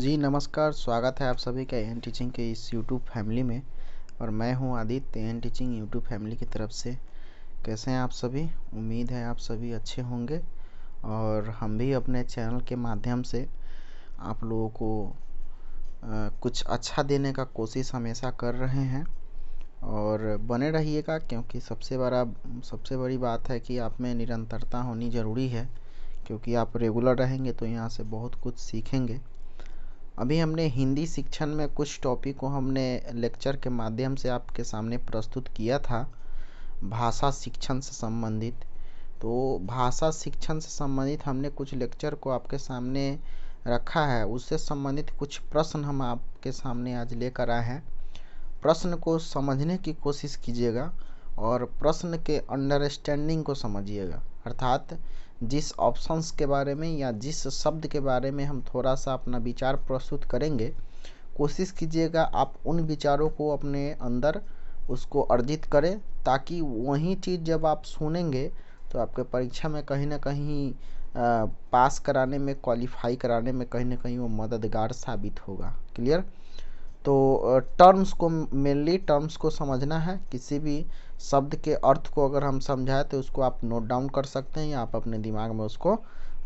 जी नमस्कार स्वागत है आप सभी का एन टीचिंग के इस यूट्यूब फैमिली में और मैं हूं Aditya N teaching YouTube family की तरफ से कैसे हैं आप सभी उम्मीद है आप सभी अच्छे होंगे और हम भी अपने चैनल के माध्यम से आप लोगों को आ, कुछ अच्छा देने का कोशिश हमेशा कर रहे हैं और बने रहिएगा क्योंकि सबसे बड़ा सबसे बड़ी बात है कि आप में निरंतरता होनी ज़रूरी है क्योंकि आप रेगुलर रहेंगे तो यहाँ से बहुत कुछ सीखेंगे अभी हमने हिंदी शिक्षण में कुछ टॉपिक को हमने लेक्चर के माध्यम से आपके सामने प्रस्तुत किया था भाषा शिक्षण से संबंधित तो भाषा शिक्षण से संबंधित हमने कुछ लेक्चर को आपके सामने रखा है उससे संबंधित कुछ प्रश्न हम आपके सामने आज लेकर आए हैं प्रश्न को समझने की कोशिश कीजिएगा और प्रश्न के अंडरस्टैंडिंग को समझिएगा अर्थात जिस ऑप्शंस के बारे में या जिस शब्द के बारे में हम थोड़ा सा अपना विचार प्रस्तुत करेंगे कोशिश कीजिएगा आप उन विचारों को अपने अंदर उसको अर्जित करें ताकि वही चीज़ जब आप सुनेंगे तो आपके परीक्षा में कहीं ना कहीं पास कराने में क्वालिफाई कराने में कहीं ना कहीं वो मददगार साबित होगा क्लियर तो टर्म्स को मेनली टर्म्स को समझना है किसी भी शब्द के अर्थ को अगर हम समझाएं तो उसको आप नोट डाउन कर सकते हैं या आप अपने दिमाग में उसको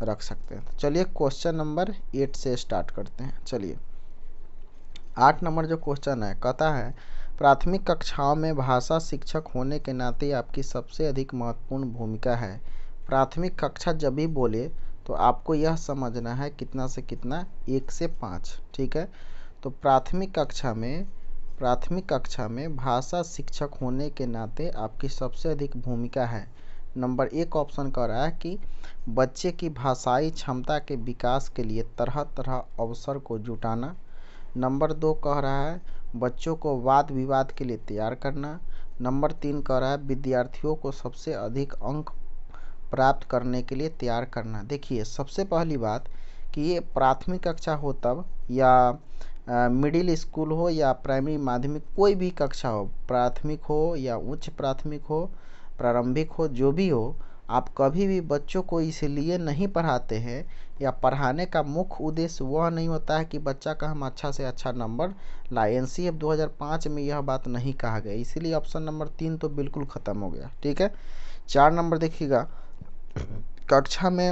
रख सकते हैं तो चलिए क्वेश्चन नंबर एट से स्टार्ट करते हैं चलिए आठ नंबर जो क्वेश्चन है कहता है प्राथमिक कक्षाओं में भाषा शिक्षक होने के नाते आपकी सबसे अधिक महत्वपूर्ण भूमिका है प्राथमिक कक्षा जब भी बोले तो आपको यह समझना है कितना से कितना एक से पाँच ठीक है तो प्राथमिक कक्षा में प्राथमिक कक्षा में भाषा शिक्षक होने के नाते आपकी सबसे अधिक भूमिका है नंबर एक ऑप्शन कह रहा है कि बच्चे की भाषाई क्षमता के विकास के लिए तरह तरह अवसर को जुटाना नंबर दो कह रहा है बच्चों को वाद विवाद के लिए तैयार करना नंबर तीन कह रहा है विद्यार्थियों को सबसे अधिक अंक प्राप्त करने के लिए तैयार करना देखिए सबसे पहली बात कि ये प्राथमिक कक्षा हो तब या मिडिल स्कूल हो या प्राइमरी माध्यमिक कोई भी कक्षा हो प्राथमिक हो या उच्च प्राथमिक हो प्रारंभिक हो जो भी हो आप कभी भी बच्चों को इसलिए नहीं पढ़ाते हैं या पढ़ाने का मुख्य उद्देश्य वह नहीं होता है कि बच्चा का हम अच्छा से अच्छा नंबर लाए एन सी एफ दो हज़ार पाँच में यह बात नहीं कहा गया इसीलिए ऑप्शन नंबर तीन तो बिल्कुल ख़त्म हो गया ठीक है चार नंबर देखिएगा कक्षा में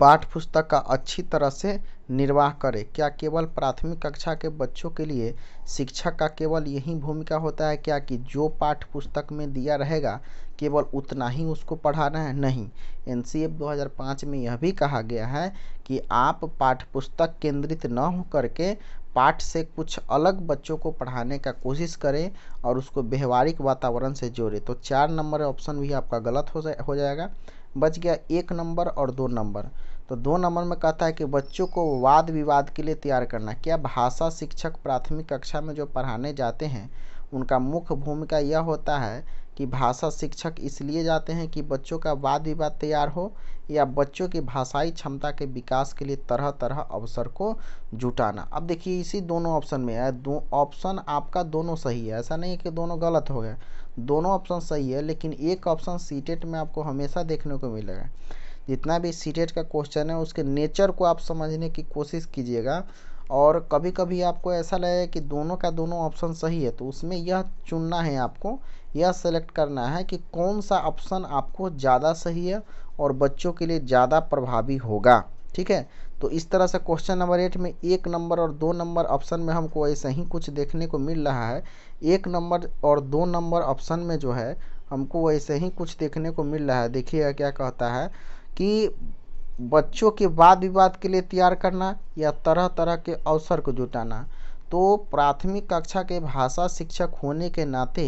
पाठ्य पुस्तक का अच्छी तरह से निर्वाह करें क्या केवल प्राथमिक कक्षा के बच्चों के लिए शिक्षक का केवल यही भूमिका होता है क्या कि जो पाठ्यपुस्तक पुस्तक में दिया रहेगा केवल उतना ही उसको पढ़ाना है नहीं एन सी एफ 2005 में यह भी कहा गया है कि आप पाठ्यपुस्तक पुस्तक केंद्रित न हो करके पाठ से कुछ अलग बच्चों को पढ़ाने का कोशिश करें और उसको व्यवहारिक वातावरण से जोड़ें तो चार नंबर ऑप्शन भी आपका गलत हो जाएगा बच गया एक नंबर और दो नंबर तो दो नंबर में कहता है कि बच्चों को वाद विवाद के लिए तैयार करना क्या भाषा शिक्षक प्राथमिक कक्षा में जो पढ़ाने जाते हैं उनका मुख्य भूमिका यह होता है कि भाषा शिक्षक इसलिए जाते हैं कि बच्चों का वाद विवाद तैयार हो या बच्चों की भाषाई क्षमता के विकास के लिए तरह तरह अवसर को जुटाना अब देखिए इसी दोनों ऑप्शन में है दो ऑप्शन आपका दोनों सही है ऐसा नहीं है कि दोनों गलत हो गए दोनों ऑप्शन सही है लेकिन एक ऑप्शन सीटेट में आपको हमेशा देखने को मिलेगा जितना भी सीटेट का क्वेश्चन है उसके नेचर को आप समझने की कोशिश कीजिएगा और कभी कभी आपको ऐसा लगे कि दोनों का दोनों ऑप्शन सही है तो उसमें यह चुनना है आपको यह सेलेक्ट करना है कि कौन सा ऑप्शन आपको ज़्यादा सही है और बच्चों के लिए ज़्यादा प्रभावी होगा ठीक है तो इस तरह से क्वेश्चन नंबर एट में एक नंबर और दो नंबर ऑप्शन में हमको ऐसे ही कुछ देखने को मिल रहा है एक नंबर और दो नंबर ऑप्शन में जो है हमको ऐसे ही कुछ देखने को मिल रहा है देखिए क्या कहता है कि बच्चों के वाद विवाद के लिए तैयार करना या तरह तरह के अवसर को जुटाना तो प्राथमिक कक्षा के भाषा शिक्षक होने के नाते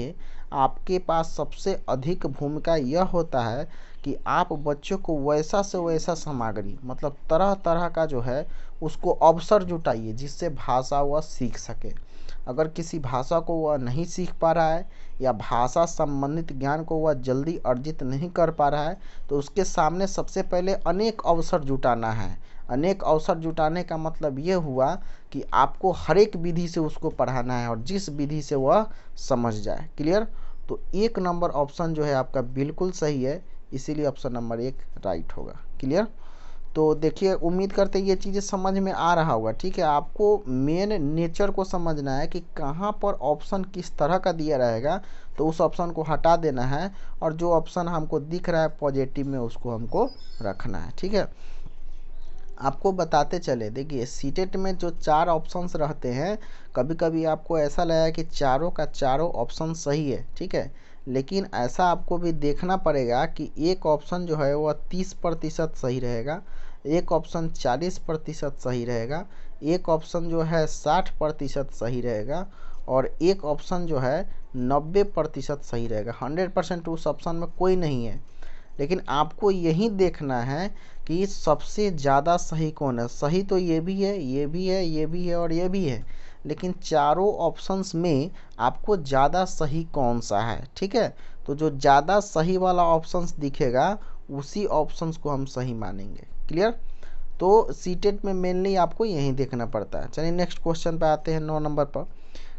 आपके पास सबसे अधिक भूमिका यह होता है कि आप बच्चों को वैसा से वैसा सामग्री मतलब तरह तरह का जो है उसको अवसर जुटाइए जिससे भाषा वह सीख सके अगर किसी भाषा को वह नहीं सीख पा रहा है या भाषा संबंधित ज्ञान को वह जल्दी अर्जित नहीं कर पा रहा है तो उसके सामने सबसे पहले अनेक अवसर जुटाना है अनेक अवसर जुटाने का मतलब ये हुआ कि आपको हर एक विधि से उसको पढ़ाना है और जिस विधि से वह समझ जाए क्लियर तो एक नंबर ऑप्शन जो है आपका बिल्कुल सही है इसीलिए ऑप्शन नंबर एक राइट होगा क्लियर तो देखिए उम्मीद करते ये चीज़ें समझ में आ रहा होगा ठीक है आपको मेन नेचर को समझना है कि कहाँ पर ऑप्शन किस तरह का दिया रहेगा तो उस ऑप्शन को हटा देना है और जो ऑप्शन हमको दिख रहा है पॉजिटिव में उसको हमको रखना है ठीक है आपको बताते चले देखिए सीटेट में जो चार ऑप्शंस रहते हैं कभी कभी आपको ऐसा लगा कि चारों का चारों ऑप्शन सही है ठीक है लेकिन ऐसा आपको भी देखना पड़ेगा कि एक ऑप्शन जो है वह तीस प्रतिशत सही रहेगा एक ऑप्शन चालीस प्रतिशत सही रहेगा एक ऑप्शन जो है साठ प्रतिशत सही रहेगा और एक ऑप्शन जो है नब्बे प्रतिशत सही रहेगा हंड्रेड परसेंट उस ऑप्शन में कोई नहीं है लेकिन आपको यही देखना है कि सबसे ज़्यादा सही कौन है सही तो ये भी है ये भी है ये भी है और ये भी है लेकिन चारों ऑप्शंस में आपको ज़्यादा सही कौन सा है ठीक है तो जो ज़्यादा सही वाला ऑप्शंस दिखेगा उसी ऑप्शंस को हम सही मानेंगे क्लियर तो सीटेट e में मेनली आपको यही देखना पड़ता है चलिए नेक्स्ट क्वेश्चन पे आते हैं नौ नंबर पर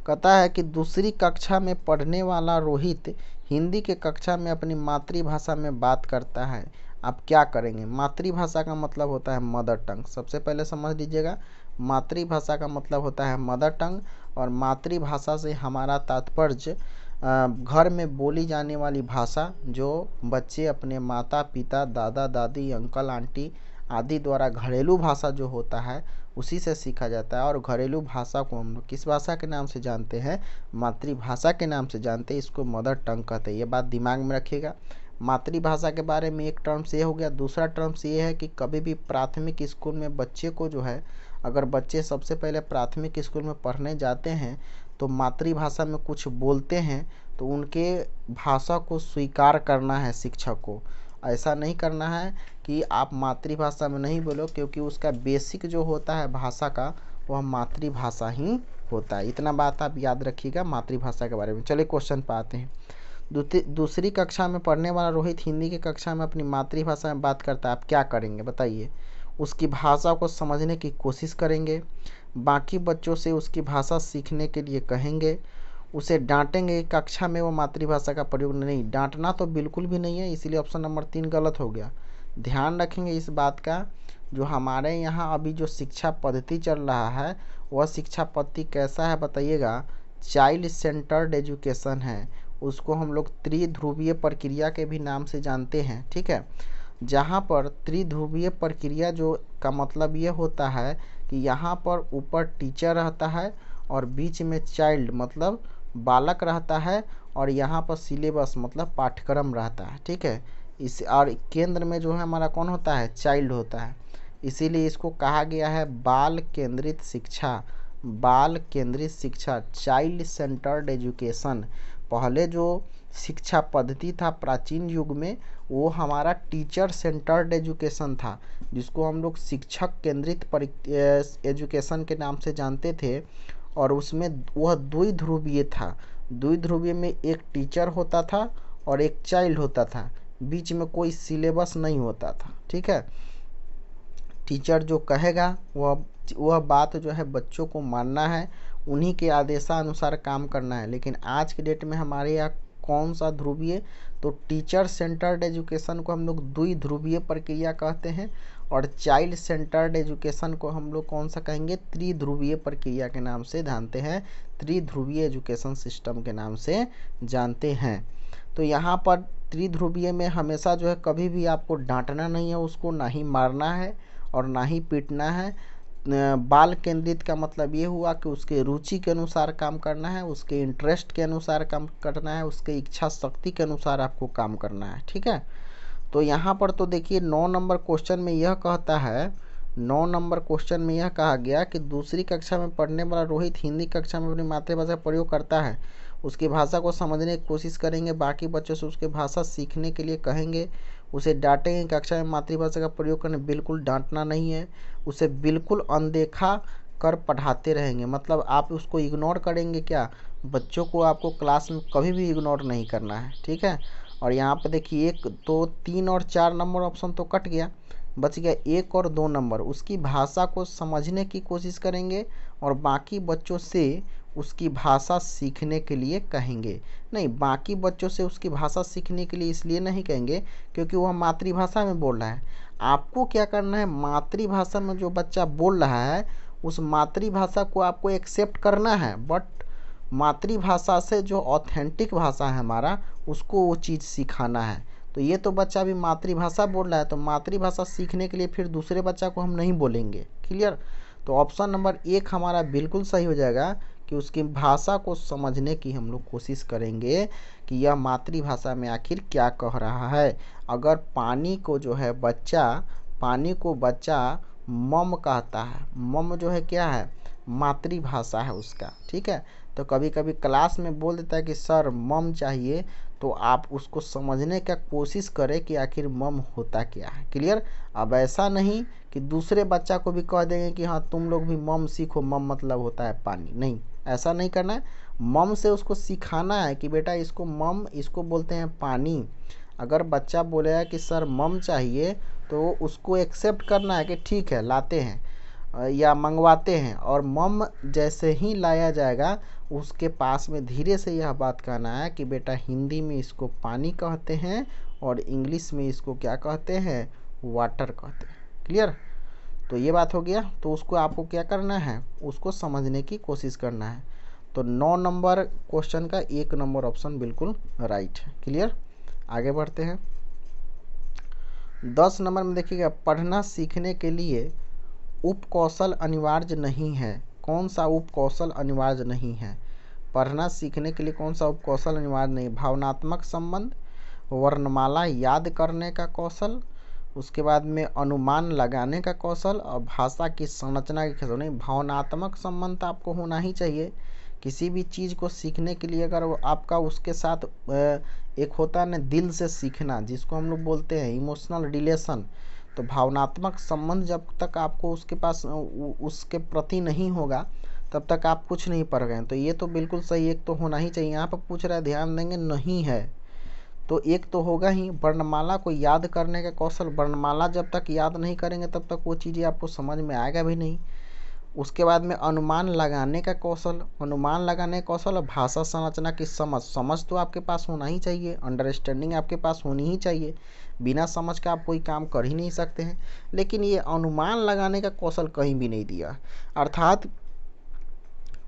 कहता है कि दूसरी कक्षा में पढ़ने वाला रोहित हिंदी के कक्षा में अपनी मातृभाषा में बात करता है आप क्या करेंगे मातृभाषा का मतलब होता है मदर टंग सबसे पहले समझ लीजिएगा मातृभाषा का मतलब होता है मदर टंग और मातृभाषा से हमारा तात्पर्य घर में बोली जाने वाली भाषा जो बच्चे अपने माता पिता दादा दादी अंकल आंटी आदि द्वारा घरेलू भाषा जो होता है उसी से सीखा जाता है और घरेलू भाषा को हम लोग किस भाषा के नाम से जानते हैं मातृभाषा के नाम से जानते हैं इसको मदर टंग कहते हैं ये बात दिमाग में रखिएगा मातृभाषा के बारे में एक टर्म्स ये हो गया दूसरा टर्म्स ये है कि कभी भी प्राथमिक स्कूल में बच्चे को जो है अगर बच्चे सबसे पहले प्राथमिक स्कूल में पढ़ने जाते हैं तो मातृभाषा में कुछ बोलते हैं तो उनके भाषा को स्वीकार करना है शिक्षक को ऐसा नहीं करना है कि आप मातृभाषा में नहीं बोलो क्योंकि उसका बेसिक जो होता है भाषा का वह मातृभाषा ही होता है इतना बात आप याद रखिएगा मातृभाषा के बारे में चलिए क्वेश्चन पर आते हैं दूसरी कक्षा में पढ़ने वाला रोहित हिंदी की कक्षा में अपनी मातृभाषा में बात करता है आप क्या करेंगे बताइए उसकी भाषा को समझने की कोशिश करेंगे बाकी बच्चों से उसकी भाषा सीखने के लिए कहेंगे उसे डांटेंगे कक्षा में वो मातृभाषा का प्रयोग नहीं डांटना तो बिल्कुल भी नहीं है इसलिए ऑप्शन नंबर तीन गलत हो गया ध्यान रखेंगे इस बात का जो हमारे यहाँ अभी जो शिक्षा पद्धति चल रहा है वह शिक्षा पद्धति कैसा है बताइएगा चाइल्ड सेंटर्ड एजुकेशन है उसको हम लोग त्रिध्रुवीय प्रक्रिया के भी नाम से जानते हैं ठीक है जहाँ पर त्रिध्रुवीय प्रक्रिया जो का मतलब ये होता है कि यहाँ पर ऊपर टीचर रहता है और बीच में चाइल्ड मतलब बालक रहता है और यहाँ पर सिलेबस मतलब पाठ्यक्रम रहता है ठीक है इस और केंद्र में जो है हमारा कौन होता है चाइल्ड होता है इसीलिए इसको कहा गया है बाल केंद्रित शिक्षा बाल केंद्रित शिक्षा चाइल्ड सेंटर्ड एजुकेशन पहले जो शिक्षा पद्धति था प्राचीन युग में वो हमारा टीचर सेंटर्ड एजुकेशन था जिसको हम लोग शिक्षक केंद्रित एजुकेशन के नाम से जानते थे और उसमें वह द्वि ध्रुवीय था द्वि ध्रुवीय में एक टीचर होता था और एक चाइल्ड होता था बीच में कोई सिलेबस नहीं होता था ठीक है टीचर जो कहेगा वह वह बात जो है बच्चों को मानना है उन्हीं के आदेशानुसार काम करना है लेकिन आज के डेट में हमारे यहाँ कौन सा ध्रुवीय तो टीचर सेंटर्ड एजुकेशन को हम लोग द्वि ध्रुवीय प्रक्रिया कहते हैं और चाइल्ड सेंटर्ड एजुकेशन को हम लोग कौन सा कहेंगे त्रिध्रुवीय प्रक्रिया के नाम से जानते हैं त्रिध्रुवीय एजुकेशन सिस्टम के नाम से जानते हैं तो यहाँ पर त्रिध्रुवीय में हमेशा जो है कभी भी आपको डांटना नहीं है उसको ना ही मारना है और ना ही पीटना है बाल केंद्रित का मतलब ये हुआ कि उसके रुचि के अनुसार काम करना है उसके इंटरेस्ट के अनुसार काम करना है उसके इच्छा शक्ति के अनुसार आपको काम करना है ठीक है तो यहाँ पर तो देखिए नौ नंबर क्वेश्चन में यह कहता है नौ नंबर क्वेश्चन में यह कहा गया कि दूसरी कक्षा में पढ़ने वाला रोहित हिंदी कक्षा में अपनी मातृभाषा का प्रयोग करता है उसकी भाषा को समझने की कोशिश करेंगे बाकी बच्चों से उसकी भाषा सीखने के लिए कहेंगे उसे डांटेंगे कक्षा में मातृभाषा का प्रयोग करने बिल्कुल डांटना नहीं है उसे बिल्कुल अनदेखा कर पढ़ाते रहेंगे मतलब आप उसको इग्नोर करेंगे क्या बच्चों को आपको क्लास में कभी भी इग्नोर नहीं करना है ठीक है और यहाँ पर देखिए एक दो तीन और चार नंबर ऑप्शन तो कट गया बच गया एक और दो नंबर उसकी भाषा को समझने की कोशिश करेंगे और बाकी बच्चों से उसकी भाषा सीखने के लिए कहेंगे नहीं बाकी बच्चों से उसकी भाषा सीखने के लिए इसलिए नहीं कहेंगे क्योंकि वह मातृभाषा में बोल रहा है आपको क्या करना है मातृभाषा में जो बच्चा बोल रहा है उस मातृभाषा को आपको एक्सेप्ट करना है बट मातृभाषा से जो ऑथेंटिक भाषा है हमारा उसको वो चीज़ सिखाना है तो ये तो बच्चा अभी मातृभाषा बोल रहा है तो मातृभाषा सीखने के लिए फिर दूसरे बच्चा को हम नहीं बोलेंगे क्लियर तो ऑप्शन नंबर एक हमारा बिल्कुल सही हो जाएगा कि उसकी भाषा को समझने की हम लोग कोशिश करेंगे कि यह मातृभाषा में आखिर क्या कह रहा है अगर पानी को जो है बच्चा पानी को बच्चा मम कहता है मम जो है क्या है मातृभाषा है उसका ठीक है तो कभी कभी क्लास में बोल देता है कि सर मम चाहिए तो आप उसको समझने का कोशिश करें कि आखिर मम होता क्या है क्लियर अब ऐसा नहीं कि दूसरे बच्चा को भी कह देंगे कि हाँ तुम लोग भी मम सीखो मम मतलब होता है पानी नहीं ऐसा नहीं करना है मम से उसको सिखाना है कि बेटा इसको मम इसको बोलते हैं पानी अगर बच्चा बोलेगा कि सर मम चाहिए तो उसको एक्सेप्ट करना है कि ठीक है लाते हैं या मंगवाते हैं और मम जैसे ही लाया जाएगा उसके पास में धीरे से यह बात कहना है कि बेटा हिंदी में इसको पानी कहते हैं और इंग्लिश में इसको क्या कहते हैं वाटर कहते हैं क्लियर तो ये बात हो गया तो उसको आपको क्या करना है उसको समझने की कोशिश करना है तो नौ नंबर क्वेश्चन का एक नंबर ऑप्शन बिल्कुल राइट है क्लियर आगे बढ़ते हैं दस नंबर में देखिएगा पढ़ना सीखने के लिए उपकौशल अनिवार्य नहीं है कौन सा उपकौशल अनिवार्य नहीं है पढ़ना सीखने के लिए कौन सा उपकौशल अनिवार्य नहीं भावनात्मक संबंध वर्णमाला याद करने का कौशल उसके बाद में अनुमान लगाने का कौशल और भाषा की संरचना की खेल भावनात्मक संबंध आपको होना ही चाहिए किसी भी चीज़ को सीखने के लिए अगर आपका उसके साथ एक होता है ना दिल से सीखना जिसको हम लोग बोलते हैं इमोशनल रिलेशन तो भावनात्मक संबंध जब तक आपको उसके पास उसके प्रति नहीं होगा तब तक आप कुछ नहीं पढ़ गए तो ये तो बिल्कुल सही एक तो होना ही चाहिए यहाँ पर पूछ रहा है ध्यान देंगे नहीं है तो एक तो होगा ही वर्णमाला को याद करने का कौशल वर्णमाला जब तक याद नहीं करेंगे तब तक वो चीज़ें आपको समझ में आएगा भी नहीं उसके बाद में अनुमान लगाने का कौशल अनुमान लगाने का कौशल और भाषा संरचना की समझ समझ तो आपके पास होना ही चाहिए अंडरस्टैंडिंग आपके पास होनी ही चाहिए बिना समझ के आप कोई काम कर ही नहीं सकते हैं लेकिन ये अनुमान लगाने का कौशल कहीं भी नहीं दिया अर्थात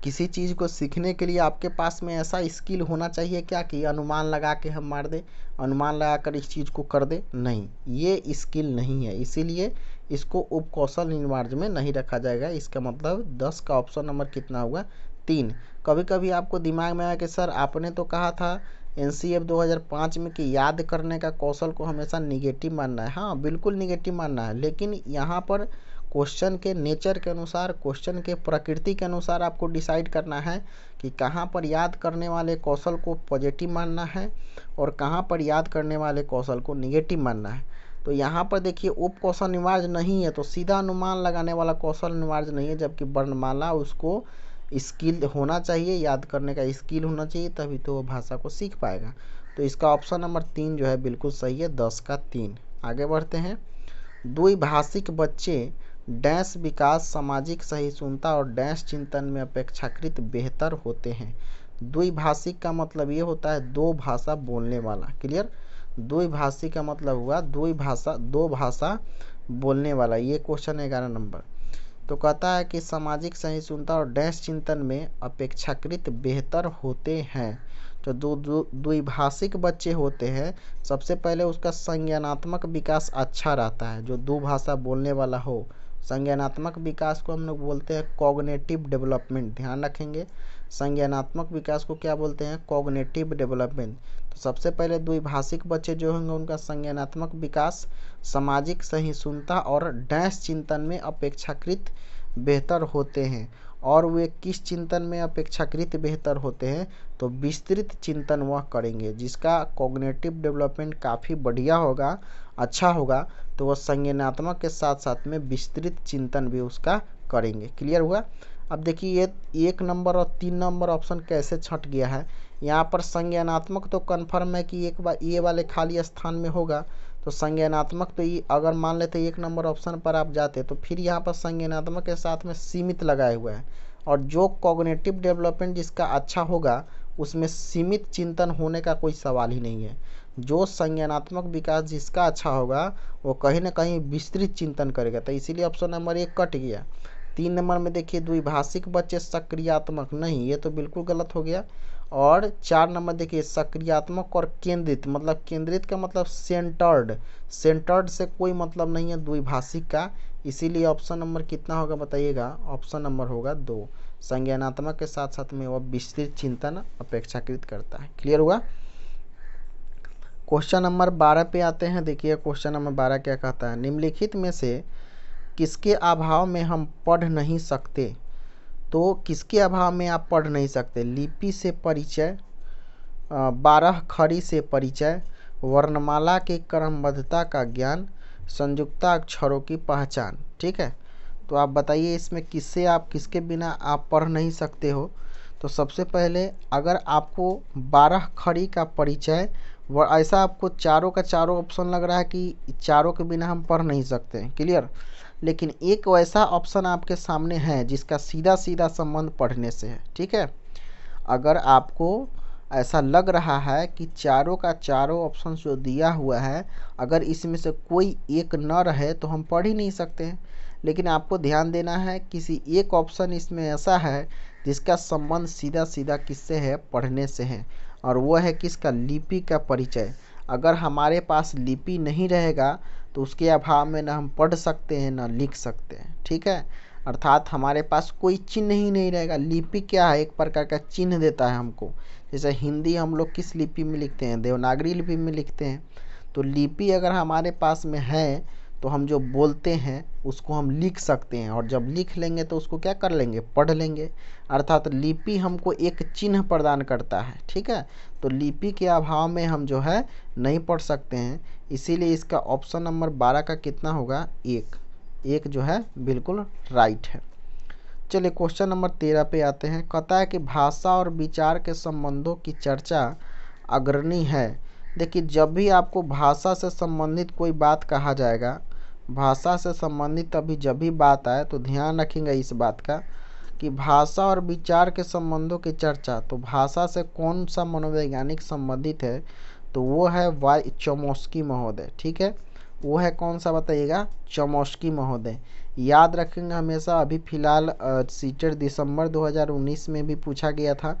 किसी चीज़ को सीखने के लिए आपके पास में ऐसा स्किल होना चाहिए क्या कि अनुमान लगा के हम मार दें अनुमान लगा कर इस चीज़ को कर दे नहीं ये स्किल नहीं है इसीलिए इसको उप कौशल निर्माण में नहीं रखा जाएगा इसका मतलब दस का ऑप्शन नंबर कितना होगा तीन कभी कभी आपको दिमाग में आया कि सर आपने तो कहा था एन सी एफ दो हज़ार पाँच में कि याद करने का कौशल को हमेशा निगेटिव मानना है हाँ बिल्कुल निगेटिव मानना है लेकिन यहाँ पर क्वेश्चन के नेचर के अनुसार क्वेश्चन के प्रकृति के अनुसार आपको डिसाइड करना है कि कहाँ पर याद करने वाले कौशल को पॉजिटिव मानना है और कहाँ पर याद करने वाले कौशल को निगेटिव मानना है तो यहाँ पर देखिए उप कौशल अनिवार्य नहीं है तो सीधा अनुमान लगाने वाला कौशल अनिवार्य नहीं है जबकि वर्णमाला उसको स्किल होना चाहिए याद करने का स्किल होना चाहिए तभी तो वो भाषा को सीख पाएगा तो इसका ऑप्शन नंबर तीन जो है बिल्कुल सही है दस का तीन आगे बढ़ते हैं द्विभाषिक बच्चे डैश विकास सामाजिक सहिष्णुता और डैश चिंतन में अपेक्षाकृत बेहतर होते हैं द्विभाषिक का मतलब ये होता है दो भाषा बोलने वाला क्लियर द्विभाषी का मतलब हुआ दुई भाषा दो भाषा बोलने वाला ये क्वेश्चन है ग्यारह नंबर तो कहता है कि सामाजिक सहिष्णुता और डैश चिंतन में अपेक्षाकृत बेहतर होते हैं तो दो द्विभाषिक बच्चे होते हैं सबसे पहले उसका संज्ञानात्मक विकास अच्छा रहता है जो दो भाषा बोलने वाला हो संज्ञानात्मक विकास को हम लोग बोलते हैं कॉग्नेटिव डेवलपमेंट ध्यान रखेंगे संज्ञानात्मक विकास को क्या बोलते हैं कॉग्नेटिव डेवलपमेंट तो सबसे पहले द्विभाषिक बच्चे जो होंगे उनका संज्ञानात्मक विकास सामाजिक सहिष्णुता और डैश चिंतन में अपेक्षाकृत बेहतर होते हैं और वे किस चिंतन में अपेक्षाकृत बेहतर होते हैं तो विस्तृत चिंतन वह करेंगे जिसका कॉग्नेटिव डेवलपमेंट काफ़ी बढ़िया होगा अच्छा होगा तो वह संज्ञानात्मक के साथ साथ में विस्तृत चिंतन भी उसका करेंगे क्लियर हुआ अब देखिए ये एक नंबर और तीन नंबर ऑप्शन कैसे छट गया है यहाँ पर संज्ञानात्मक तो कन्फर्म है कि एक बार ये वाले खाली स्थान में होगा तो संज्ञानात्मक तो ये अगर मान लेते एक नंबर ऑप्शन पर आप जाते तो फिर यहाँ पर संज्ञानात्मक के साथ में सीमित लगाए हुए हैं और जो कॉग्नेटिव डेवलपमेंट जिसका अच्छा होगा उसमें सीमित चिंतन होने का कोई सवाल ही नहीं है जो संज्ञानात्मक विकास जिसका अच्छा होगा वो कहीं ना कहीं विस्तृत चिंतन करेगा तो इसीलिए ऑप्शन नंबर एक कट गया तीन नंबर में देखिए द्विभाषिक बच्चे सक्रियात्मक नहीं ये तो बिल्कुल गलत हो गया और चार नंबर देखिए सक्रियात्मक और केंद्रित मतलब केंद्रित का मतलब सेंटर्ड सेंटर्ड से कोई मतलब नहीं है द्विभाषिक का इसीलिए ऑप्शन नंबर कितना होगा बताइएगा ऑप्शन नंबर होगा दो संज्ञानात्मक के साथ साथ में वह विस्तृत चिंतन अपेक्षाकृत करता है क्लियर हुआ क्वेश्चन नंबर बारह पे आते हैं देखिए क्वेश्चन नंबर बारह क्या कहता है निम्नलिखित में से किसके अभाव में हम पढ़ नहीं सकते तो किसके अभाव में आप पढ़ नहीं सकते लिपि से परिचय बारह खड़ी से परिचय वर्णमाला के क्रमबद्धता का ज्ञान संयुक्ता अक्षरों की पहचान ठीक है तो आप बताइए इसमें किससे आप किसके बिना आप पढ़ नहीं सकते हो तो सबसे पहले अगर आपको बारह खड़ी का परिचय व ऐसा आपको चारों का चारों ऑप्शन लग रहा है कि चारों के बिना हम पढ़ नहीं सकते क्लियर लेकिन एक वैसा ऑप्शन आपके सामने है जिसका सीधा सीधा संबंध पढ़ने से है ठीक है अगर आपको ऐसा लग रहा है कि चारों का चारों ऑप्शन जो दिया हुआ है अगर इसमें से कोई एक न रहे तो हम पढ़ ही नहीं सकते लेकिन आपको ध्यान देना है किसी एक ऑप्शन इसमें ऐसा है जिसका संबंध सीधा सीधा किससे है पढ़ने से है और वह है किसका लिपि का परिचय अगर हमारे पास लिपि नहीं रहेगा तो उसके अभाव में ना हम पढ़ सकते हैं ना लिख सकते हैं ठीक है अर्थात हमारे पास कोई चिन्ह ही नहीं रहेगा लिपि क्या है एक प्रकार का चिन्ह देता है हमको जैसे हिंदी हम लोग किस लिपि में लिखते हैं देवनागरी लिपि में लिखते हैं तो लिपि अगर हमारे पास में है तो हम जो बोलते हैं उसको हम लिख सकते हैं और जब लिख लेंगे तो उसको क्या कर लेंगे पढ़ लेंगे अर्थात लिपि हमको एक चिन्ह प्रदान करता है ठीक है तो लिपि के अभाव में हम जो है नहीं पढ़ सकते हैं इसीलिए इसका ऑप्शन नंबर बारह का कितना होगा एक एक जो है बिल्कुल राइट है चलिए क्वेश्चन नंबर तेरह पे आते हैं कहता है कि भाषा और विचार के संबंधों की चर्चा अग्रणी है देखिए जब भी आपको भाषा से संबंधित कोई बात कहा जाएगा भाषा से संबंधित अभी जब भी बात आए तो ध्यान रखेंगे इस बात का कि भाषा और विचार के संबंधों की चर्चा तो भाषा से कौन सा मनोवैज्ञानिक संबंधित है तो वो है वाई चमोस्की महोदय ठीक है वो है कौन सा बताइएगा चमोस्की महोदय याद रखेंगे हमेशा अभी फ़िलहाल सीटर दिसंबर 2019 में भी पूछा गया था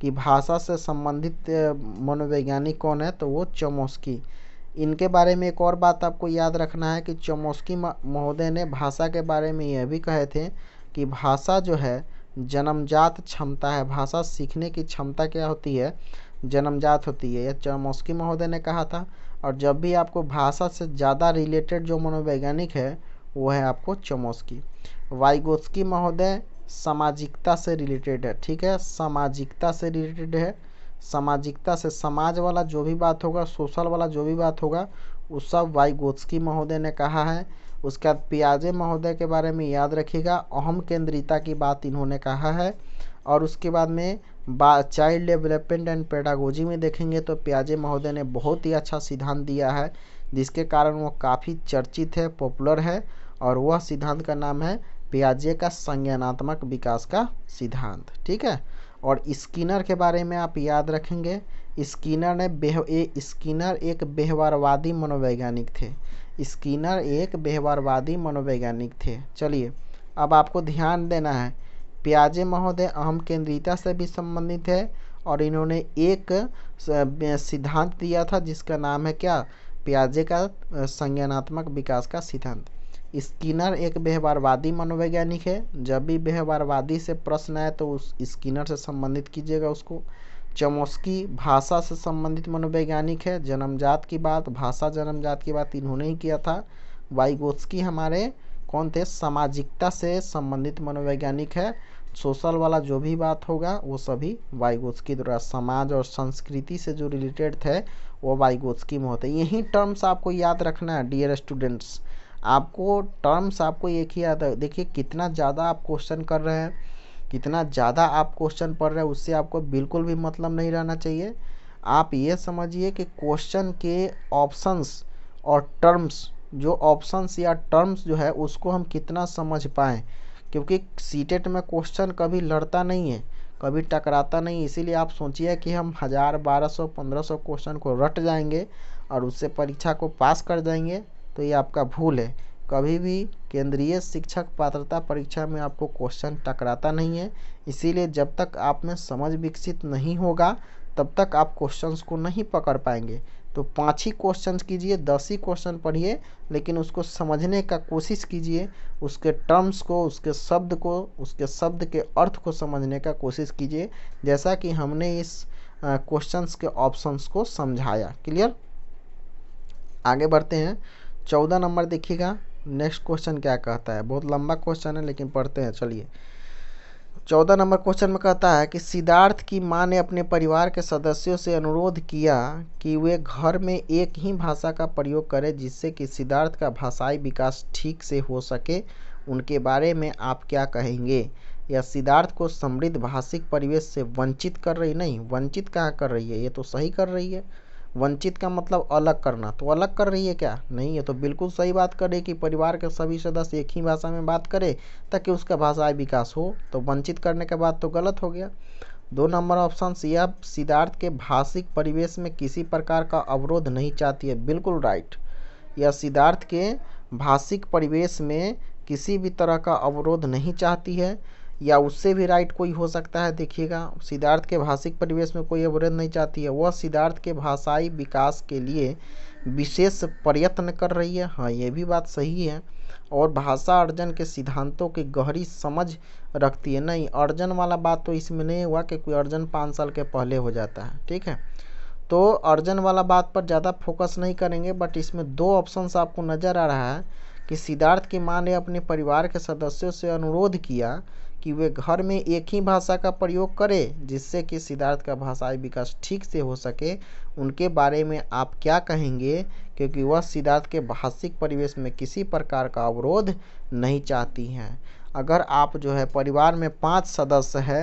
कि भाषा से संबंधित मनोवैज्ञानिक कौन है तो वो चमोस्की इनके बारे में एक और बात आपको याद रखना है कि चमोस्की महोदय ने भाषा के बारे में यह भी कहे थे कि भाषा जो है जन्मजात क्षमता है भाषा सीखने की क्षमता क्या होती है जन्मजात होती है यह चौमोस्की महोदय ने कहा था और जब भी आपको भाषा से ज़्यादा रिलेटेड जो मनोवैज्ञानिक है वो है आपको चौमोस्की वाइगोस्की महोदय सामाजिकता से रिलेटेड है ठीक है सामाजिकता से रिलेटेड है सामाजिकता से समाज वाला जो भी बात होगा सोशल वाला जो भी बात होगा उस सब वाइगोत्सकी महोदय ने कहा है उसके बाद पियाजे महोदय के बारे में याद रखिएगा अहम केंद्रिता की बात इन्होंने कहा है और उसके बाद में बा चाइल्ड डेवलपमेंट एंड पेडागोजी में देखेंगे तो पियाजे महोदय ने बहुत ही अच्छा सिद्धांत दिया है जिसके कारण वो काफ़ी चर्चित है पॉपुलर है और वह सिद्धांत का नाम है पियाजे का संज्ञानात्मक विकास का सिद्धांत ठीक है और स्किनर के बारे में आप याद रखेंगे स्किनर ने बेह स्किनर एक व्यवहारवादी मनोवैज्ञानिक थे स्किनर एक व्यवहारवादी मनोवैज्ञानिक थे चलिए अब आपको ध्यान देना है प्याजे महोदय अहम केंद्रीयता से भी संबंधित है और इन्होंने एक सिद्धांत दिया था जिसका नाम है क्या प्याजे का संज्ञानात्मक विकास का सिद्धांत स्किनर एक व्यवहारवादी मनोवैज्ञानिक है जब भी व्यवहारवादी से प्रश्न आए तो उस स्किनर से संबंधित कीजिएगा उसको चमोस्की भाषा से संबंधित मनोवैज्ञानिक है जन्मजात की बात भाषा जन्मजात की बात इन्होंने ही किया था वाइगोत्सकी हमारे कौन थे सामाजिकता से संबंधित मनोवैज्ञानिक है सोशल वाला जो भी बात होगा वो सभी वाइगोस्की द्वारा समाज और संस्कृति से जो रिलेटेड थे वो वाइगोत्सकी में होते यही टर्म्स आपको याद रखना है डियर स्टूडेंट्स आपको टर्म्स आपको एक ही याद देखिए कितना ज़्यादा आप क्वेश्चन कर रहे हैं कितना ज़्यादा आप क्वेश्चन पढ़ रहे हैं उससे आपको बिल्कुल भी मतलब नहीं रहना चाहिए आप ये समझिए कि क्वेश्चन के ऑप्शंस और टर्म्स जो ऑप्शंस या टर्म्स जो है उसको हम कितना समझ पाएँ क्योंकि सीटेट e में क्वेश्चन कभी लड़ता नहीं है कभी टकराता नहीं इसीलिए आप सोचिए कि हम हज़ार बारह सौ पंद्रह सौ क्वेश्चन को रट जाएंगे और उससे परीक्षा को पास कर जाएंगे तो ये आपका भूल है कभी भी केंद्रीय शिक्षक पात्रता परीक्षा में आपको क्वेश्चन टकराता नहीं है इसीलिए जब तक आप में समझ विकसित नहीं होगा तब तक आप क्वेश्चंस को नहीं पकड़ पाएंगे तो पाँच ही क्वेश्चंस कीजिए दस ही क्वेश्चन पढ़िए लेकिन उसको समझने का कोशिश कीजिए उसके टर्म्स को उसके शब्द को उसके शब्द के अर्थ को समझने का कोशिश कीजिए जैसा कि हमने इस क्वेश्चंस के ऑप्शंस को समझाया क्लियर आगे बढ़ते हैं चौदह नंबर देखिएगा नेक्स्ट क्वेश्चन क्या कहता है बहुत लंबा क्वेश्चन है लेकिन पढ़ते हैं चलिए चौदह नंबर क्वेश्चन में कहता है कि सिद्धार्थ की माँ ने अपने परिवार के सदस्यों से अनुरोध किया कि वे घर में एक ही भाषा का प्रयोग करें जिससे कि सिद्धार्थ का भाषाई विकास ठीक से हो सके उनके बारे में आप क्या कहेंगे या सिद्धार्थ को समृद्ध भाषिक परिवेश से वंचित कर रही नहीं वंचित कहाँ कर रही है ये तो सही कर रही है वंचित का मतलब अलग करना तो अलग कर रही है क्या नहीं है तो बिल्कुल सही बात करे कि परिवार के सभी सदस्य एक ही भाषा में बात करें ताकि उसका भाषाई विकास हो तो वंचित करने के बाद तो गलत हो गया दो नंबर ऑप्शन यह सिद्धार्थ के भाषिक परिवेश में किसी प्रकार का अवरोध नहीं चाहती है बिल्कुल राइट यह सिद्धार्थ के भाषिक परिवेश में किसी भी तरह का अवरोध नहीं चाहती है या उससे भी राइट कोई हो सकता है देखिएगा सिद्धार्थ के भाषिक परिवेश में कोई अवरोध नहीं चाहती है वह सिद्धार्थ के भाषाई विकास के लिए विशेष प्रयत्न कर रही है हाँ ये भी बात सही है और भाषा अर्जन के सिद्धांतों की गहरी समझ रखती है नहीं अर्जन वाला बात तो इसमें नहीं हुआ कि कोई अर्जन पाँच साल के पहले हो जाता है ठीक है तो अर्जन वाला बात पर ज़्यादा फोकस नहीं करेंगे बट इसमें दो ऑप्शंस आपको नज़र आ रहा है कि सिद्धार्थ की माँ ने अपने परिवार के सदस्यों से अनुरोध किया कि वे घर में एक ही भाषा का प्रयोग करें जिससे कि सिद्धार्थ का भाषाई विकास ठीक से हो सके उनके बारे में आप क्या कहेंगे क्योंकि वह सिद्धार्थ के भाषिक परिवेश में किसी प्रकार का अवरोध नहीं चाहती हैं अगर आप जो है परिवार में पांच सदस्य है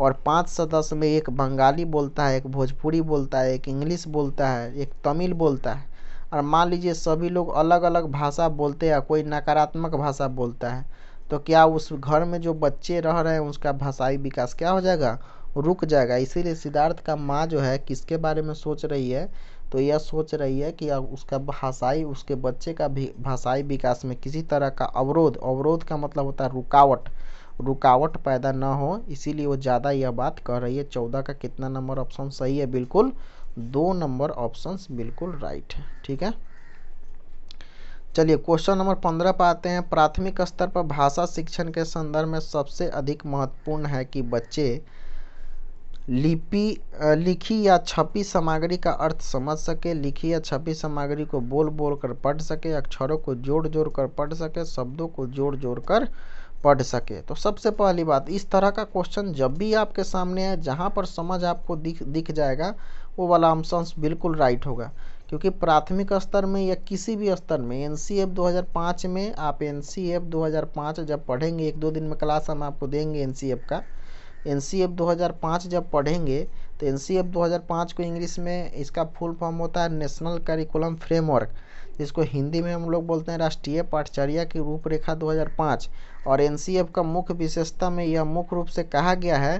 और पांच सदस्य में एक बंगाली बोलता है एक भोजपुरी बोलता है एक इंग्लिश बोलता है एक तमिल बोलता है और मान लीजिए सभी लोग अलग अलग भाषा बोलते हैं कोई नकारात्मक भाषा बोलता है तो क्या उस घर में जो बच्चे रह रहे हैं उसका भाषाई विकास क्या हो जाएगा रुक जाएगा इसीलिए सिद्धार्थ का माँ जो है किसके बारे में सोच रही है तो यह सोच रही है कि उसका भाषाई उसके बच्चे का भी भाषाई विकास में किसी तरह का अवरोध अवरोध का मतलब होता है रुकावट रुकावट पैदा ना हो इसीलिए वो ज़्यादा यह बात कह रही है चौदह का कितना नंबर ऑप्शन सही है बिल्कुल दो नंबर ऑप्शंस बिल्कुल राइट है ठीक है चलिए क्वेश्चन नंबर पंद्रह पर आते हैं प्राथमिक स्तर पर भाषा शिक्षण के संदर्भ में सबसे अधिक महत्वपूर्ण है कि बच्चे लिपि लिखी या छपी सामग्री का अर्थ समझ सके लिखी या छपी सामग्री को बोल बोल कर पढ़ सके अक्षरों को जोड़ जोड़ कर पढ़ सके शब्दों को जोड़ जोड़ कर पढ़ सके तो सबसे पहली बात इस तरह का क्वेश्चन जब भी आपके सामने है जहाँ पर समझ आपको दिख दिख जाएगा वो वाला ऑप्शन बिल्कुल राइट होगा क्योंकि प्राथमिक स्तर में या किसी भी स्तर में एन सी एफ दो हज़ार पाँच में आप एन सी एफ दो हज़ार पाँच जब पढ़ेंगे एक दो दिन में क्लास हम आपको देंगे एन सी एफ का एन सी एफ दो हज़ार पाँच जब पढ़ेंगे तो एन सी एफ दो हज़ार पाँच को इंग्लिश में इसका फुल फॉर्म होता है नेशनल करिकुलम फ्रेमवर्क जिसको हिंदी में हम लोग बोलते हैं राष्ट्रीय पाठचर्या की रूपरेखा 2005 और एन का मुख्य विशेषता में यह मुख्य रूप से कहा गया है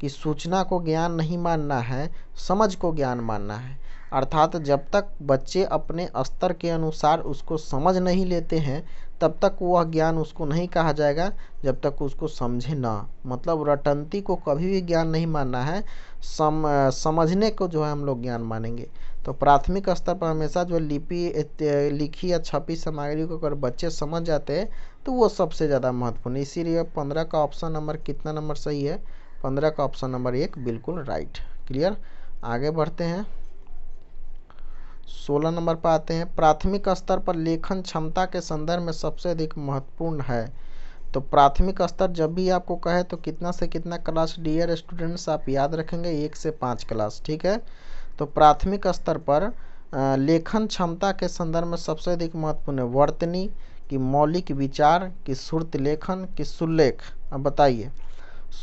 कि सूचना को ज्ञान नहीं मानना है समझ को ज्ञान मानना है अर्थात जब तक बच्चे अपने स्तर के अनुसार उसको समझ नहीं लेते हैं तब तक वह ज्ञान उसको नहीं कहा जाएगा जब तक उसको समझे ना मतलब रटंती को कभी भी ज्ञान नहीं मानना है सम समझने को जो है हम लोग ज्ञान मानेंगे तो प्राथमिक स्तर पर हमेशा जो लिपि लिखी या छपी सामग्री को अगर बच्चे समझ जाते हैं तो वो सबसे ज़्यादा महत्वपूर्ण इसीलिए पंद्रह का ऑप्शन नंबर कितना नंबर सही है पंद्रह का ऑप्शन नंबर एक बिल्कुल राइट क्लियर आगे बढ़ते हैं सोलह नंबर पर आते हैं प्राथमिक स्तर पर लेखन क्षमता के संदर्भ में सबसे अधिक महत्वपूर्ण है तो प्राथमिक स्तर जब भी आपको कहे तो कितना से कितना क्लास डियर स्टूडेंट्स आप याद रखेंगे एक से पाँच क्लास ठीक है तो प्राथमिक स्तर पर लेखन क्षमता के संदर्भ में सबसे अधिक महत्वपूर्ण है वर्तनी कि मौलिक विचार कि सुरत लेखन कि सुलेख अब बताइए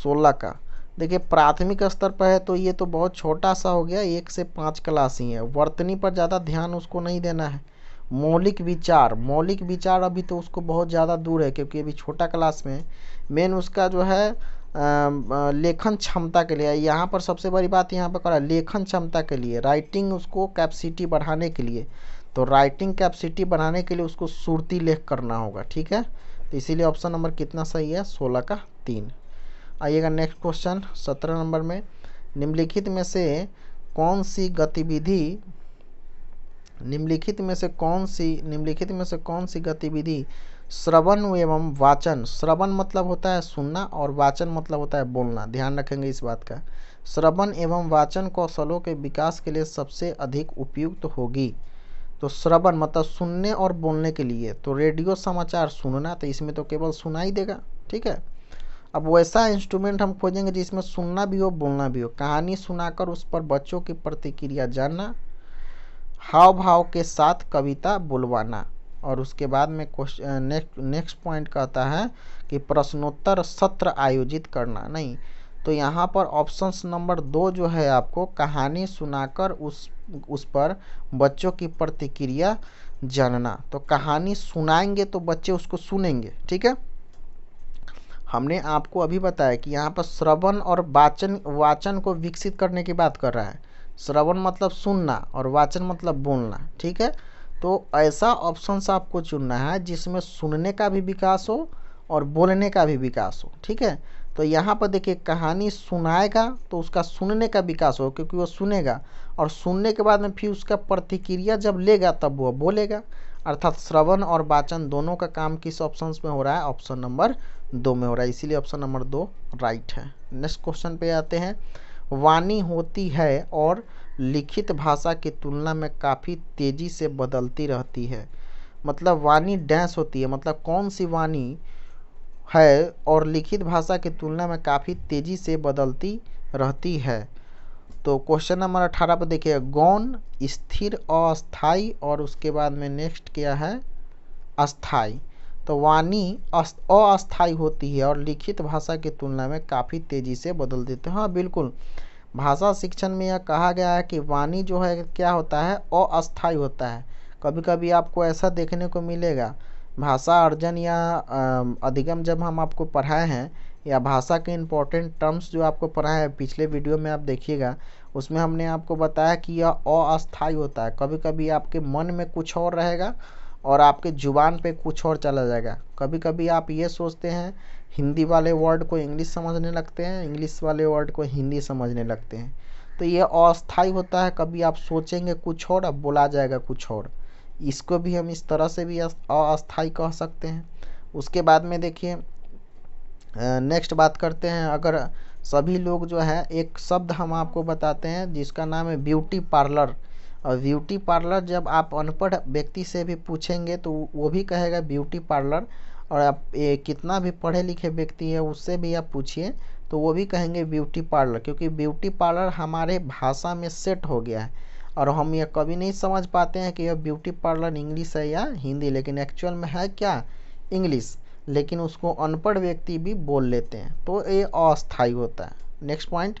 सोलह का देखिए प्राथमिक स्तर पर है तो ये तो बहुत छोटा सा हो गया एक से पाँच क्लास ही है वर्तनी पर ज़्यादा ध्यान उसको नहीं देना है मौलिक विचार मौलिक विचार अभी तो उसको बहुत ज़्यादा दूर है क्योंकि अभी छोटा क्लास में मेन उसका जो है लेखन क्षमता के लिए यहाँ पर सबसे बड़ी बात यहाँ पर करा लेखन क्षमता के लिए राइटिंग उसको कैपेसिटी बढ़ाने के लिए तो राइटिंग कैपेसिटी बढ़ाने के लिए उसको सुरती लेख करना होगा ठीक है तो इसीलिए ऑप्शन नंबर कितना सही है सोलह का तीन आइएगा नेक्स्ट क्वेश्चन सत्रह नंबर में निम्नलिखित में से कौन सी गतिविधि निम्नलिखित में से कौन सी निम्नलिखित में से कौन सी गतिविधि श्रवण एवं वाचन श्रवण मतलब होता है सुनना और वाचन मतलब होता है बोलना ध्यान रखेंगे इस बात का श्रवण एवं वाचन कौशलों के विकास के लिए सबसे अधिक उपयुक्त होगी तो श्रवण मतलब सुनने और बोलने के लिए तो रेडियो समाचार सुनना तो इसमें तो केवल सुनाई देगा ठीक है अब वैसा इंस्ट्रूमेंट हम खोजेंगे जिसमें सुनना भी हो बोलना भी हो कहानी सुनाकर उस पर बच्चों की प्रतिक्रिया जानना हाव भाव के साथ कविता बुलवाना और उसके बाद में क्वेश्चन नेक्स्ट नेक्स्ट पॉइंट कहता है कि प्रश्नोत्तर सत्र आयोजित करना नहीं तो यहाँ पर ऑप्शंस नंबर दो जो है आपको कहानी सुनाकर उस उस पर बच्चों की प्रतिक्रिया जानना तो कहानी सुनाएंगे तो बच्चे उसको सुनेंगे ठीक है हमने आपको अभी बताया कि यहाँ पर श्रवण और वाचन वाचन को विकसित करने की बात कर रहा है श्रवण मतलब सुनना और वाचन मतलब बोलना ठीक है तो ऐसा ऑप्शंस आपको चुनना है जिसमें सुनने का भी विकास हो और बोलने का भी विकास हो ठीक है तो यहाँ पर देखिए कहानी सुनाएगा तो उसका सुनने का विकास हो क्योंकि वो सुनेगा और सुनने के बाद में फिर उसका प्रतिक्रिया जब लेगा तब वो बोलेगा अर्थात श्रवण और वाचन दोनों का काम किस ऑप्शंस में हो रहा है ऑप्शन नंबर दो में हो रहा है इसीलिए ऑप्शन नंबर दो राइट है नेक्स्ट क्वेश्चन पे आते हैं वाणी होती है और लिखित भाषा की तुलना में काफ़ी तेज़ी से बदलती रहती है मतलब वाणी डैश होती है मतलब कौन सी वाणी है और लिखित भाषा की तुलना में काफ़ी तेज़ी से बदलती रहती है तो क्वेश्चन नंबर अठारह पर देखिए गौन स्थिर अस्थाई और उसके बाद में नेक्स्ट क्या है अस्थाई तो वाणी अस्थाई होती है और लिखित भाषा की तुलना में काफ़ी तेज़ी से बदल देते हैं हाँ बिल्कुल भाषा शिक्षण में यह कहा गया है कि वाणी जो है क्या होता है अस्थाई होता है कभी कभी आपको ऐसा देखने को मिलेगा भाषा अर्जन या अधिगम जब हम आपको पढ़ाए हैं या भाषा के इम्पोर्टेंट टर्म्स जो आपको पढ़ाए हैं पिछले वीडियो में आप देखिएगा उसमें हमने आपको बताया कि यह अस्थाई होता है कभी कभी आपके मन में कुछ और रहेगा और आपके ज़ुबान पे कुछ और चला जाएगा कभी कभी आप ये सोचते हैं हिंदी वाले वर्ड को इंग्लिश समझने लगते हैं इंग्लिश वाले वर्ड को हिंदी समझने लगते हैं तो ये अस्थाई होता है कभी आप सोचेंगे कुछ और अब बोला जाएगा कुछ और इसको भी हम इस तरह से भी अस्थाई कह सकते हैं उसके बाद में देखिए नेक्स्ट बात करते हैं अगर सभी लोग जो है एक शब्द हम आपको बताते हैं जिसका नाम है ब्यूटी पार्लर और ब्यूटी पार्लर जब आप अनपढ़ व्यक्ति से भी पूछेंगे तो वो भी कहेगा ब्यूटी पार्लर और आप ये कितना भी पढ़े लिखे व्यक्ति है उससे भी आप पूछिए तो वो भी कहेंगे ब्यूटी पार्लर क्योंकि ब्यूटी पार्लर हमारे भाषा में सेट हो गया है और हम यह कभी नहीं समझ पाते हैं कि यह ब्यूटी पार्लर इंग्लिश है या हिंदी लेकिन एक्चुअल में है क्या इंग्लिश लेकिन उसको अनपढ़ व्यक्ति भी बोल लेते हैं तो ये अस्थाई होता है नेक्स्ट पॉइंट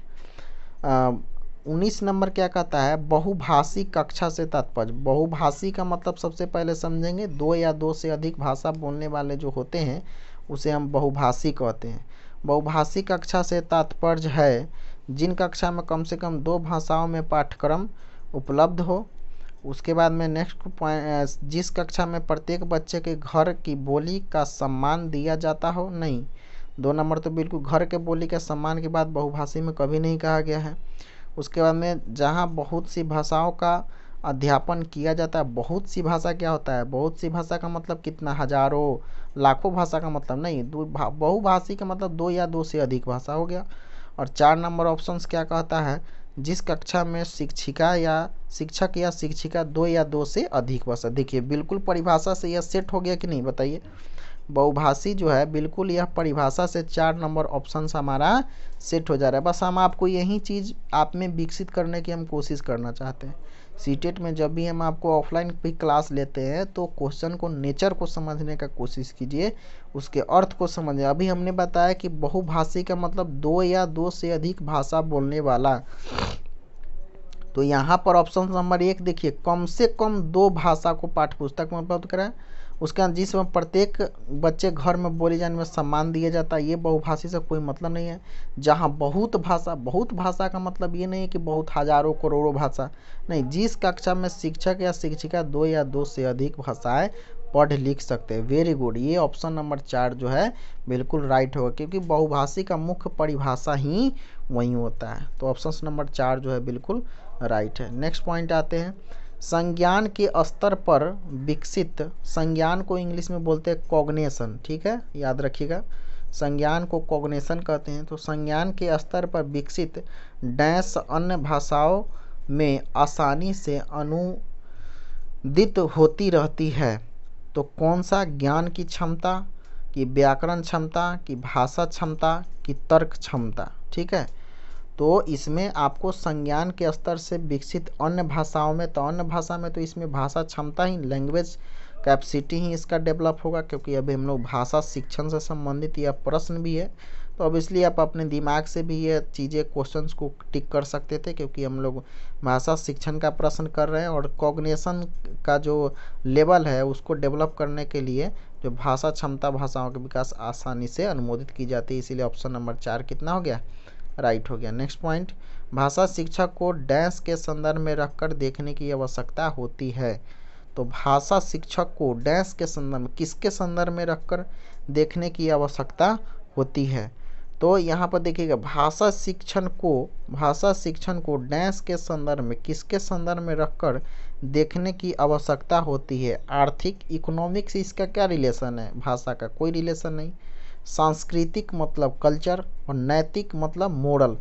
उन्नीस नंबर क्या कहता है बहुभाषी कक्षा से तात्पर्य बहुभाषी का मतलब सबसे पहले समझेंगे दो या दो से अधिक भाषा बोलने वाले जो होते हैं उसे हम बहुभाषी कहते हैं बहुभाषी कक्षा से तात्पर्य है जिन कक्षा में कम से कम दो भाषाओं में पाठ्यक्रम उपलब्ध हो उसके बाद में नेक्स्ट पॉइंट जिस कक्षा में प्रत्येक बच्चे के घर की बोली का सम्मान दिया जाता हो नहीं दो नंबर तो बिल्कुल घर के बोली के सम्मान की बात बहुभाषी में कभी नहीं कहा गया है उसके बाद में जहाँ बहुत सी भाषाओं का अध्यापन किया जाता है बहुत सी भाषा क्या होता है बहुत सी भाषा का मतलब कितना हज़ारों लाखों भाषा का मतलब नहीं दो बहुभाषी का मतलब दो या दो से अधिक भाषा हो गया और चार नंबर ऑप्शंस क्या कहता है जिस कक्षा में शिक्षिका या शिक्षक या शिक्षिका दो या दो से अधिक भाषा देखिए बिल्कुल परिभाषा से यह सेट हो गया कि नहीं बताइए बहुभाषी जो है बिल्कुल यह परिभाषा से चार नंबर ऑप्शन हमारा सेट हो जा रहा है बस हम आपको यही चीज़ आप में विकसित करने की हम कोशिश करना चाहते हैं सीटेट e में जब भी हम आपको ऑफलाइन भी क्लास लेते हैं तो क्वेश्चन को नेचर को समझने का कोशिश कीजिए उसके अर्थ को समझिए अभी हमने बताया कि बहुभाषी का मतलब दो या दो से अधिक भाषा बोलने वाला तो यहाँ पर ऑप्शन नंबर एक देखिए कम से कम दो भाषा को पाठ्यपुस्तक में उपलब्ध कराएं उसके अंदर जिस प्रत्येक बच्चे घर में बोली जाने में सम्मान दिया जाता है ये बहुभाषी से कोई मतलब नहीं है जहाँ बहुत भाषा बहुत भाषा का मतलब ये नहीं है कि बहुत हजारों करोड़ों भाषा नहीं जिस कक्षा में शिक्षक या शिक्षिका दो या दो से अधिक भाषाएं पढ़ लिख सकते हैं वेरी गुड ये ऑप्शन नंबर चार जो है बिल्कुल राइट होगा क्योंकि बहुभाषी का मुख्य परिभाषा ही वही होता है तो ऑप्शन नंबर चार जो है बिल्कुल राइट है नेक्स्ट पॉइंट आते हैं संज्ञान के स्तर पर विकसित संज्ञान को इंग्लिश में बोलते हैं कॉग्नेशन ठीक है याद रखिएगा संज्ञान को कॉग्नेशन कहते हैं तो संज्ञान के स्तर पर विकसित डैश अन्य भाषाओं में आसानी से अनुदित होती रहती है तो कौन सा ज्ञान की क्षमता कि व्याकरण क्षमता कि भाषा क्षमता कि तर्क क्षमता ठीक है तो इसमें आपको संज्ञान के स्तर से विकसित अन्य भाषाओं में तो अन्य भाषा में तो इसमें भाषा क्षमता ही लैंग्वेज कैपेसिटी ही इसका डेवलप होगा क्योंकि अभी हम लोग भाषा शिक्षण से संबंधित यह प्रश्न भी है तो अब इसलिए आप अपने दिमाग से भी ये चीज़ें क्वेश्चंस को टिक कर सकते थे क्योंकि हम लोग भाषा शिक्षण का प्रश्न कर रहे हैं और कॉग्नेशन का जो लेवल है उसको डेवलप करने के लिए जो भाषा क्षमता भाषाओं के विकास आसानी से अनुमोदित की जाती है इसीलिए ऑप्शन नंबर चार कितना हो गया राइट हो गया नेक्स्ट पॉइंट भाषा शिक्षक को डैश के संदर्भ में रखकर देखने की आवश्यकता होती है तो भाषा शिक्षक को डैश के संदर्भ में किसके संदर्भ में रखकर देखने की आवश्यकता होती है तो यहाँ पर देखिएगा भाषा शिक्षण को भाषा शिक्षण को डैश के संदर्भ में किसके संदर्भ में रखकर देखने की आवश्यकता होती है आर्थिक इकोनॉमिक्स इसका क्या रिलेशन है भाषा का कोई रिलेशन नहीं सांस्कृतिक मतलब कल्चर और नैतिक मतलब मोरल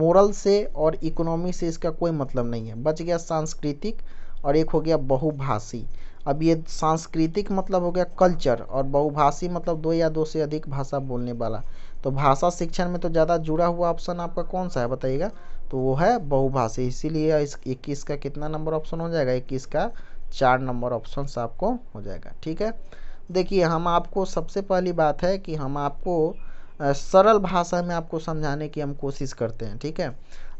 मोरल से और इकोनॉमी से इसका कोई मतलब नहीं है बच गया सांस्कृतिक और एक हो गया बहुभाषी अब ये सांस्कृतिक मतलब हो गया कल्चर और बहुभाषी मतलब दो या दो से अधिक भाषा बोलने वाला तो भाषा शिक्षण में तो ज़्यादा जुड़ा हुआ ऑप्शन आपका कौन सा है बताइएगा तो वो है बहुभाषी इसीलिए इस इक्कीस का कितना नंबर ऑप्शन हो जाएगा इक्कीस का चार नंबर ऑप्शन आपको हो जाएगा ठीक है देखिए हम आपको सबसे पहली बात है कि हम आपको सरल भाषा में आपको समझाने की हम कोशिश करते हैं ठीक है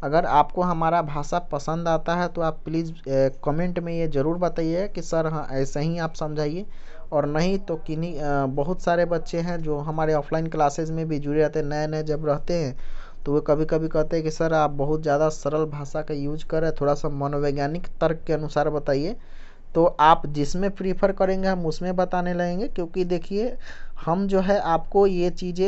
अगर आपको हमारा भाषा पसंद आता है तो आप प्लीज़ कमेंट में ये ज़रूर बताइए कि सर हाँ ऐसे ही आप समझाइए और नहीं तो किन्हीं बहुत सारे बच्चे हैं जो हमारे ऑफलाइन क्लासेज में भी जुड़े रहते हैं नए नए जब रहते हैं तो वे कभी कभी कहते हैं कि सर आप बहुत ज़्यादा सरल भाषा का यूज करें थोड़ा सा मनोवैज्ञानिक तर्क के अनुसार बताइए तो आप जिसमें प्रीफ़र करेंगे हम उसमें बताने लगेंगे क्योंकि देखिए हम जो है आपको ये चीज़ें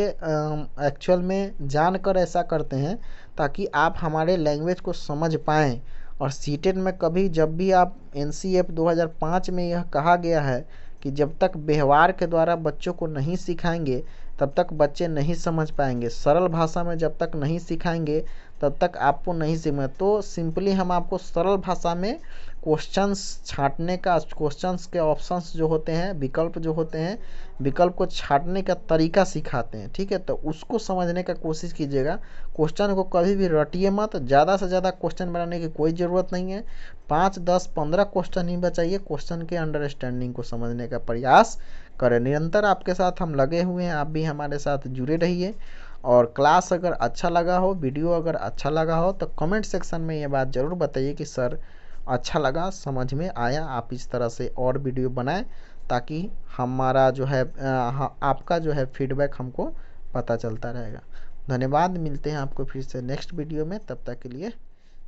एक्चुअल में जानकर ऐसा करते हैं ताकि आप हमारे लैंग्वेज को समझ पाएँ और सीटेट में कभी जब भी आप एन सी एफ दो हज़ार पाँच में यह कहा गया है कि जब तक व्यवहार के द्वारा बच्चों को नहीं सिखाएंगे तब तक बच्चे नहीं समझ पाएंगे सरल भाषा में जब तक नहीं सिखाएंगे तब तक आपको नहीं समझ तो सिंपली हम आपको सरल भाषा में क्वेश्चंस छाँटने का क्वेश्चंस के ऑप्शंस जो होते हैं विकल्प जो होते हैं विकल्प को छाँटने का तरीका सिखाते हैं ठीक है तो उसको समझने का कोशिश कीजिएगा क्वेश्चन को कभी भी रटिए मत ज़्यादा से ज़्यादा क्वेश्चन बनाने की कोई ज़रूरत नहीं है पाँच दस पंद्रह क्वेश्चन ही बचाइए क्वेश्चन के अंडरस्टैंडिंग को समझने का प्रयास करें निरंतर आपके साथ हम लगे हुए हैं आप भी हमारे साथ जुड़े रहिए और क्लास अगर अच्छा लगा हो वीडियो अगर अच्छा लगा हो तो कमेंट सेक्शन में ये बात ज़रूर बताइए कि सर अच्छा लगा समझ में आया आप इस तरह से और वीडियो बनाएं ताकि हमारा जो है आपका जो है फीडबैक हमको पता चलता रहेगा धन्यवाद मिलते हैं आपको फिर से नेक्स्ट वीडियो में तब तक के लिए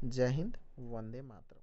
जय हिंद वंदे मातरम